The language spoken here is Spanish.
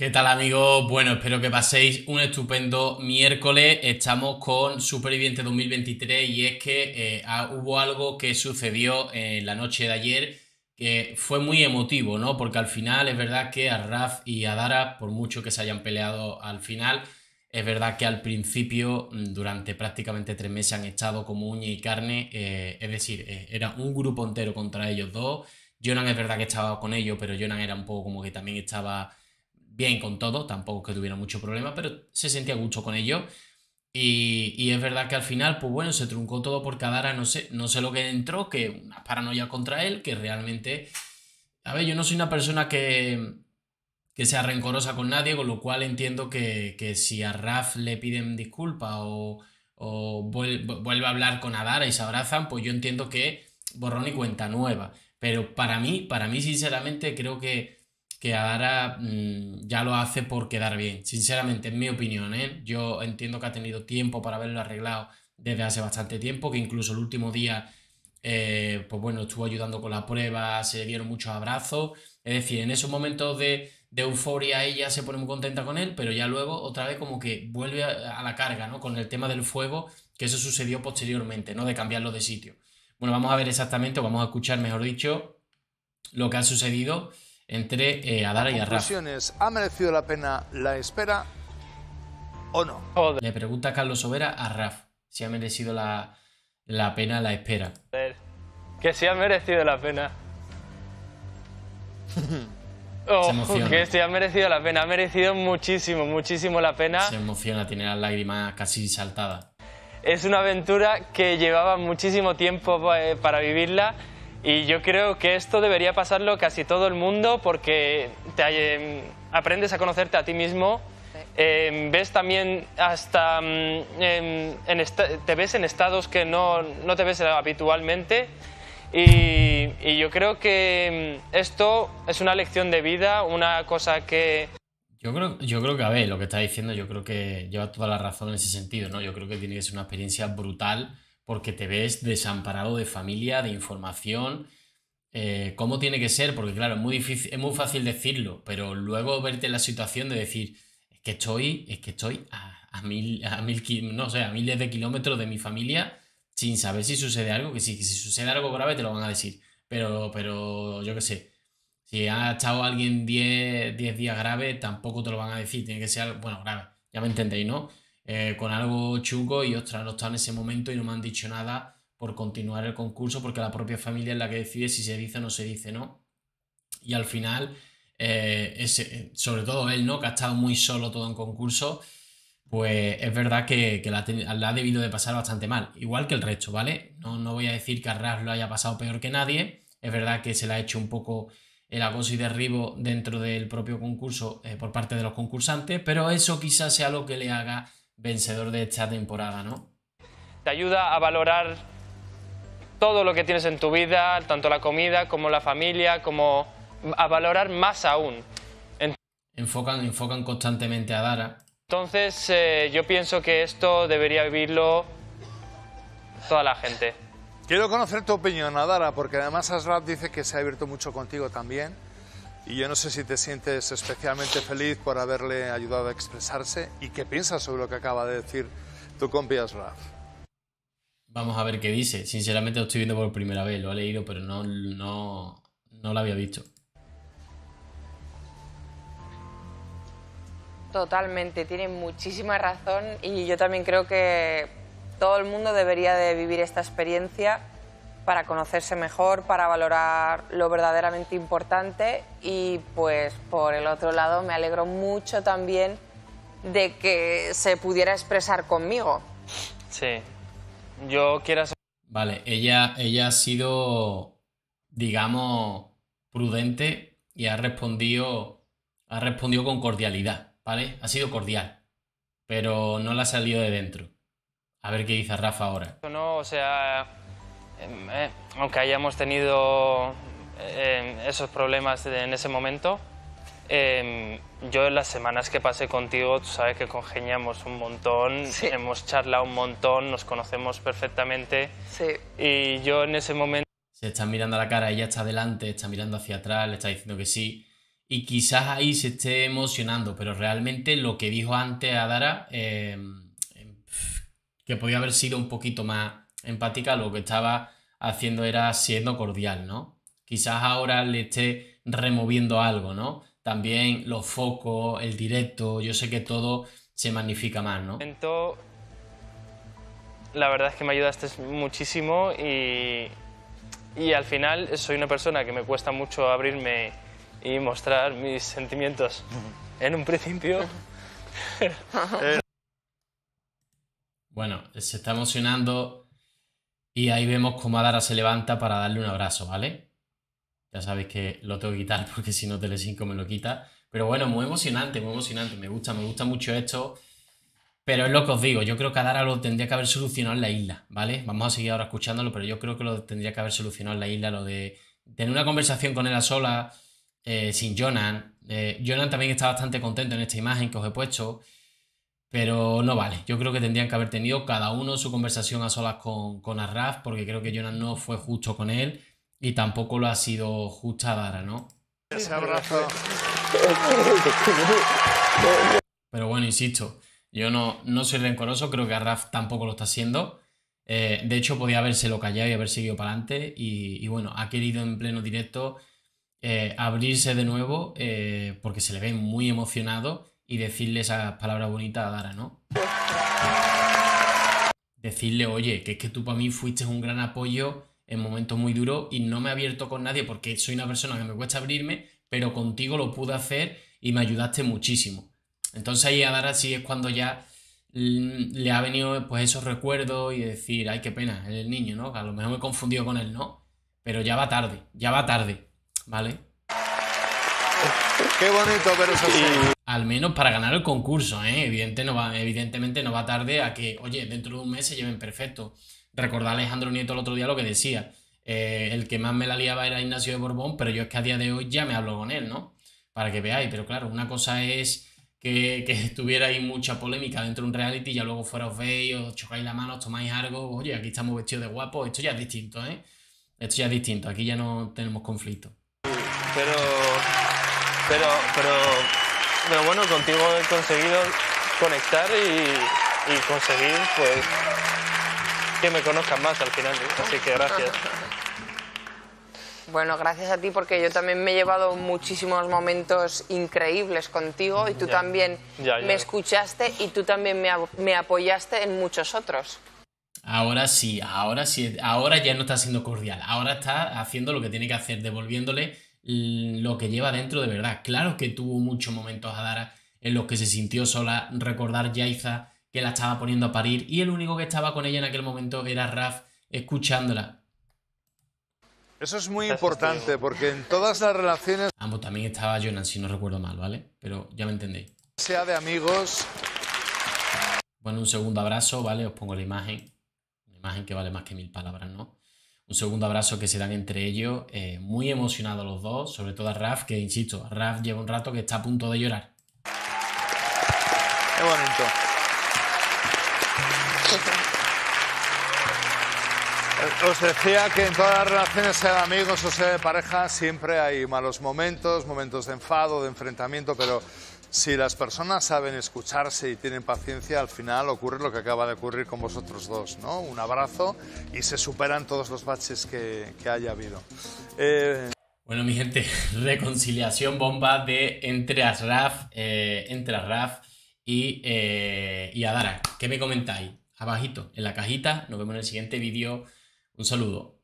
¿Qué tal amigos? Bueno, espero que paséis un estupendo miércoles. Estamos con Superviviente 2023 y es que eh, ah, hubo algo que sucedió en la noche de ayer que fue muy emotivo, ¿no? Porque al final es verdad que a Raf y a Dara, por mucho que se hayan peleado al final, es verdad que al principio, mm, durante prácticamente tres meses, han estado como uña y carne. Eh, es decir, eh, era un grupo entero contra ellos dos. Jonan es verdad que estaba con ellos, pero Jonan era un poco como que también estaba bien con todo, tampoco que tuviera mucho problema, pero se sentía mucho con ello. Y, y, es verdad que al final, pues bueno, se truncó todo por Adara, no sé, no sé lo que entró, que una paranoia contra él, que realmente. A ver, yo no soy una persona que, que sea rencorosa con nadie, con lo cual entiendo que, que si a Raf le piden disculpas o, o vuelve a hablar con Adara y se abrazan, pues yo entiendo que borrón y cuenta nueva. Pero para mí, para mí sinceramente creo que que ahora mm, ya lo hace por quedar bien. Sinceramente, en mi opinión, ¿eh? yo entiendo que ha tenido tiempo para haberlo arreglado desde hace bastante tiempo, que incluso el último día, eh, pues bueno, estuvo ayudando con la prueba, se dieron muchos abrazos. Es decir, en esos momentos de, euforia ella se pone muy contenta con él, pero ya luego otra vez como que vuelve a, la carga, ¿no? Con el tema del fuego, que eso sucedió posteriormente, ¿no? De cambiarlo de sitio. Bueno, vamos a ver exactamente, o vamos a escuchar, mejor dicho, lo que ha sucedido entre eh, Adara y Arraf. ¿Ha merecido la pena la espera o no? Le pregunta Carlos Sobera a Raf si ha merecido la, pena la espera. Que si ha merecido la pena. Oh, se que sí ha merecido la pena, ha merecido muchísimo, muchísimo la pena. Se emociona, tiene las lágrimas casi saltadas. Es una aventura que llevaba muchísimo tiempo eh, para vivirla y yo creo que esto debería pasarlo casi todo el mundo porque te, eh, aprendes a conocerte a ti mismo, em, ves también hasta... Mm, em, te ves en estados que no, te ves habitualmente y, yo creo que em, esto es una lección de vida, una cosa que... Yo creo, yo creo que, a ver, lo que está diciendo, yo creo que lleva toda la razón en ese sentido, ¿no? Yo creo que tiene que ser una experiencia brutal porque te ves desamparado de familia, de información, eh, cómo tiene que ser, porque claro, es muy, difícil, es muy fácil decirlo, pero luego verte en la situación de decir, es que estoy, es que estoy a, mil, a mil, no a miles de kilómetros de mi familia sin saber si sucede algo, que si, si sucede algo grave te lo van a decir, pero, pero yo qué sé, si ha estado alguien 10 días grave, tampoco te lo van a decir, tiene que ser algo, bueno, grave, ya me entendéis, ¿no? Eh, con algo chugo y ostras, no está en ese momento y no me han dicho nada por continuar el concurso porque la propia familia es la que decide si se dice o no se dice, ¿no? Y al final, eh, eh, sobre todo él, ¿no? Que ha estado muy solo todo en concurso, pues es verdad que, que la, ha debido de pasar bastante mal, igual que el resto, ¿vale? No, voy a decir que Arras lo haya pasado peor que nadie, es verdad que se le ha hecho un poco el acoso y derribo dentro del propio concurso por parte de los concursantes, pero eso quizás sea lo que le haga vencedor de esta temporada, ¿no? Te ayuda a valorar todo lo que tienes en tu vida, tanto la comida como la familia, como a valorar más aún. Enfocan, enfocan constantemente a Dara. Entonces eh, yo pienso que esto debería vivirlo toda la gente. Quiero conocer tu opinión, a Dara... porque además Asraf dice que se ha abierto mucho contigo también y yo no sé si te sientes especialmente feliz por haberle ayudado a expresarse y qué piensas sobre lo que acaba de decir tu compi Raf? Vamos a ver qué dice. Sinceramente lo estoy viendo por primera vez, lo he leído, pero no, no, no lo había visto. Totalmente, tiene muchísima razón y yo también creo que todo el mundo debería de vivir esta experiencia para conocerse mejor, para valorar lo verdaderamente importante y pues por el otro lado me alegro mucho también de que se pudiera expresar conmigo. Sí, yo quiero... Vale, ella, ella ha sido, digamos, prudente y ha respondido, ha respondido con cordialidad, ¿vale? Ha sido cordial, pero no la ha salido de dentro. A ver qué dice Rafa ahora. No, o sea, eh, eh, aunque hayamos tenido eh, esos problemas en ese momento, em, yo en las semanas que pasé contigo, tú sabes que congeniamos un montón, hemos charlado un montón, nos conocemos perfectamente. Sí. Y yo en ese momento... Se está mirando a la cara, ella está adelante está mirando hacia atrás, le está diciendo que sí. Y quizás ahí se esté emocionando, pero realmente lo que dijo antes a Dara, em, em, que podía haber sido un poquito más empática lo que estaba haciendo era siendo cordial, ¿no? Quizás ahora le esté removiendo algo, ¿no? También los focos, el directo, yo sé que todo se magnifica más, ¿no? La verdad es que me ayudaste muchísimo y, y al final soy una persona que me cuesta mucho abrirme y mostrar mis sentimientos en un principio. bueno, se está emocionando y ahí vemos cómo Adara se levanta para darle un abrazo, ¿vale? Ya sabéis que lo tengo que quitar porque si no Telecinco me lo quita. Pero bueno, muy emocionante, muy emocionante. Me gusta, me gusta mucho esto. Pero es lo que os digo, yo creo que Adara lo tendría que haber solucionado en la isla, ¿vale? Vamos a seguir ahora escuchándolo, pero yo creo que lo tendría que haber solucionado en la isla, lo de tener una conversación con él a sola, eh, sin Jonan. Eh, Jonan también está bastante contento en esta imagen que os he puesto. Pero no vale. Yo creo que tendrían que haber tenido cada uno su conversación a solas con, con Arraf, porque creo que Jonas no fue justo con él y tampoco lo ha sido justa Dara, ¿no? Pero bueno, insisto, yo no, no soy rencoroso, creo que Arraf tampoco lo está haciendo. Eh, de hecho, podía lo callado y haber seguido para adelante. Y, bueno, ha querido en pleno directo eh, abrirse de nuevo eh, porque se le ve muy emocionado y decirle esas palabras bonitas a Dara, ¿no? Decirle, oye, que es que tú para mí fuiste un gran apoyo en momentos muy duros y no me he abierto con nadie porque soy una persona que me cuesta abrirme, pero contigo lo pude hacer y me ayudaste muchísimo. Entonces ahí a Dara sí es cuando ya mm, le ha venido pues esos recuerdos y decir, ay, qué pena, es el niño, ¿no? A lo mejor me he confundido con él, ¿no? Pero ya va tarde, ya va tarde, ¿vale? Qué bonito, pero eso sí. Al menos para ganar el concurso, ¿eh? no va, evidentemente no va tarde a que, oye, dentro de un mes se lleven perfecto. Recordar Alejandro Nieto el otro día lo que decía. Eh, el que más me la liaba era Ignacio de Borbón, pero yo es que a día de hoy ya me hablo con él, ¿no? Para que veáis, pero claro, una cosa es que, que ahí mucha polémica dentro de un reality, ya luego fuera os veis, os chocáis la mano, os tomáis algo, oye, aquí estamos vestidos de guapo, esto ya es distinto, ¿eh? Esto ya es distinto, aquí ya no tenemos conflicto. Pero pero, pero, bueno, contigo he conseguido conectar y, conseguir pues que me conozcan más al final. ¿eh? Así que gracias. Bueno, gracias a ti porque yo también me he llevado muchísimos momentos increíbles contigo y tú también me escuchaste y tú también me, me, apoyaste en muchos otros. Ahora sí, ahora sí, ahora ya no está siendo cordial, ahora está haciendo lo que tiene que hacer, devolviéndole lo que lleva dentro de verdad. Claro que tuvo muchos momentos a Dara en los que se sintió sola, recordar Yaiza que la estaba poniendo a parir y el único que estaba con ella en aquel momento era Raf escuchándola. Eso es muy importante porque en todas las relaciones... Ambos también estaba Jonan, si no recuerdo mal, ¿vale? Pero ya me entendéis. Sea de amigos... Bueno, un segundo abrazo, ¿vale? Os pongo la imagen. Una imagen que vale más que mil palabras, ¿no? un segundo abrazo que se dan entre ellos, eh, muy emocionados los dos, sobre todo a Raf, que insisto, Raf lleva un rato que está a punto de llorar. Qué bonito. Os decía que en todas las relaciones, sea de amigos o sea de pareja, siempre hay malos momentos, momentos de enfado, de enfrentamiento, pero si las personas saben escucharse y tienen paciencia, al final ocurre lo que acaba de ocurrir con vosotros dos, ¿no? Un abrazo y se superan todos los baches que, haya habido. Eh, bueno, mi gente, reconciliación bomba de entre Asraf, eh, y, eh, y Adara. ¿Qué me comentáis? Abajito, en la cajita. Nos vemos en el siguiente vídeo. Un saludo.